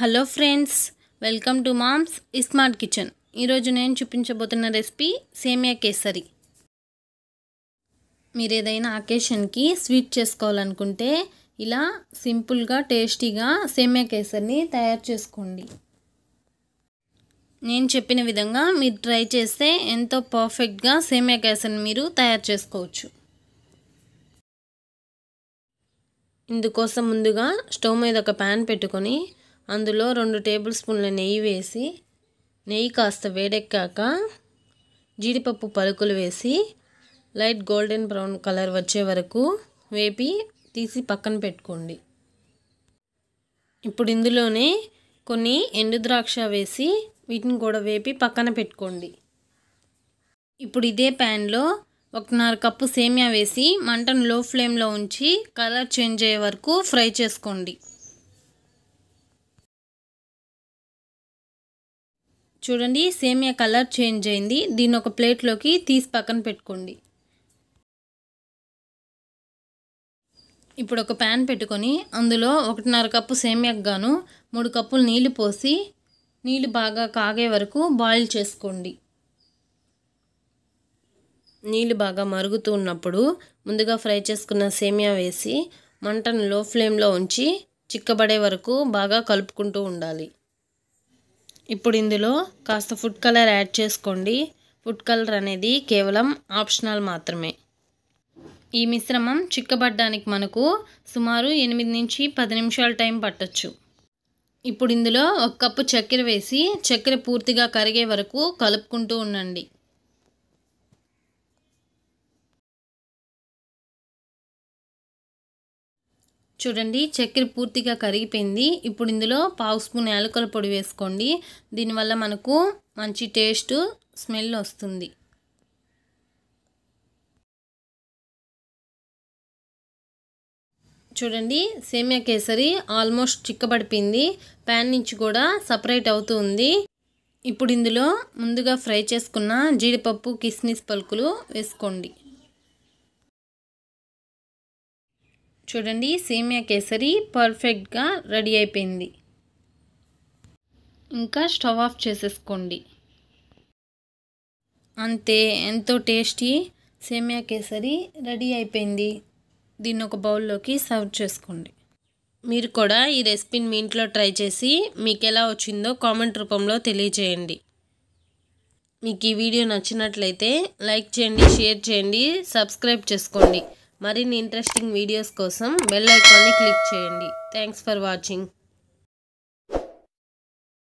hello friends welcome to Mom's iSmart Kitchen ఈరోజు నేను చూపించబోతున్న recipe సేమియా కేసరి మీరు ఏదైనా అకేషన్కి స్వీట్ చేసుకోవాలనుకుంటే ఇలా సింపుల్గా టేస్టీగా సేమియా కేసరిని తయారు చేసుకోండి నేను చెప్పిన విధంగా మీరు ట్రై చేస్తే ఎంతో పర్ఫెక్ట్గా సేమియా కేసరిని మీరు తయారు చేసుకోవచ్చు ఇందుకోసం ముందుగా స్టవ్ మీద ఒక ప్యాన్ పెట్టుకొని అందులో రెండు టేబుల్ స్పూన్ల నెయ్యి వేసి నెయ్యి కాస్త వేడెక్కాక జీడిపప్పు పలుకులు వేసి లైట్ గోల్డెన్ బ్రౌన్ కలర్ వచ్చే వరకు వేపి తీసి పక్కన పెట్టుకోండి ఇప్పుడు ఇందులోనే కొన్ని ఎండు ద్రాక్ష వేసి వీటిని కూడా వేపి పక్కన పెట్టుకోండి ఇప్పుడు ఇదే ప్యాన్లో ఒకన్నర కప్పు సేమియా వేసి మంటను లో ఫ్లేమ్లో ఉంచి కలర్ చేంజ్ అయ్యే వరకు ఫ్రై చేసుకోండి చూడండి సేమియా కలర్ చేంజ్ అయింది దీన్ని ఒక ప్లేట్లోకి తీసి పక్కన పెట్టుకోండి ఇప్పుడు ఒక ప్యాన్ పెట్టుకొని అందులో ఒకటిన్నర కప్పు సేమియాకు గాను మూడు కప్పులు నీళ్ళు పోసి నీళ్ళు బాగా కాగే వరకు బాయిల్ చేసుకోండి నీళ్ళు బాగా మరుగుతూ ఉన్నప్పుడు ముందుగా ఫ్రై చేసుకున్న సేమియా వేసి మంటను లో ఫ్లేమ్లో ఉంచి చిక్కబడే వరకు బాగా కలుపుకుంటూ ఉండాలి ఇప్పుడు ఇందులో కాస్త ఫుడ్ కలర్ యాడ్ చేసుకోండి ఫుడ్ కలర్ అనేది కేవలం ఆప్షనల్ మాత్రమే ఈ మిశ్రమం చిక్కబడ్డానికి మనకు సుమారు ఎనిమిది నుంచి పది నిమిషాల టైం పట్టచ్చు ఇప్పుడు ఇందులో ఒక కప్పు చక్కెర వేసి చక్కెర పూర్తిగా కరిగే వరకు కలుపుకుంటూ ఉండండి చూడండి చక్కెర పూర్తిగా కరిగిపోయింది ఇప్పుడు ఇందులో పావు స్పూన్ యాలకుల పొడి వేసుకోండి దీనివల్ల మనకు మంచి టేస్ట్ స్మెల్ వస్తుంది చూడండి సేమియా కేసరి ఆల్మోస్ట్ చిక్కబడిపోయింది ప్యాన్ నుంచి కూడా సపరేట్ అవుతూ ఉంది ఇప్పుడు ఇందులో ముందుగా ఫ్రై చేసుకున్న జీడిపప్పు కిస్మిస్ పలుకులు వేసుకోండి చూడండి సేమియా కేసరి పర్ఫెక్ట్గా రెడీ అయిపోయింది ఇంకా స్టవ్ ఆఫ్ చేసేసుకోండి అంతే ఎంతో టేస్టీ సేమియా కేసరి రెడీ అయిపోయింది దీన్ని ఒక బౌల్లోకి సర్వ్ చేసుకోండి మీరు కూడా ఈ రెసిపీని మీ ఇంట్లో ట్రై చేసి మీకు ఎలా వచ్చిందో కామెంట్ రూపంలో తెలియజేయండి మీకు ఈ వీడియో నచ్చినట్లయితే లైక్ చేయండి షేర్ చేయండి సబ్స్క్రైబ్ చేసుకోండి మరిన్ని ఇంట్రెస్టింగ్ వీడియోస్ కోసం బెల్ ఐకాన్ని క్లిక్ చేయండి థ్యాంక్స్ ఫర్ వాచింగ్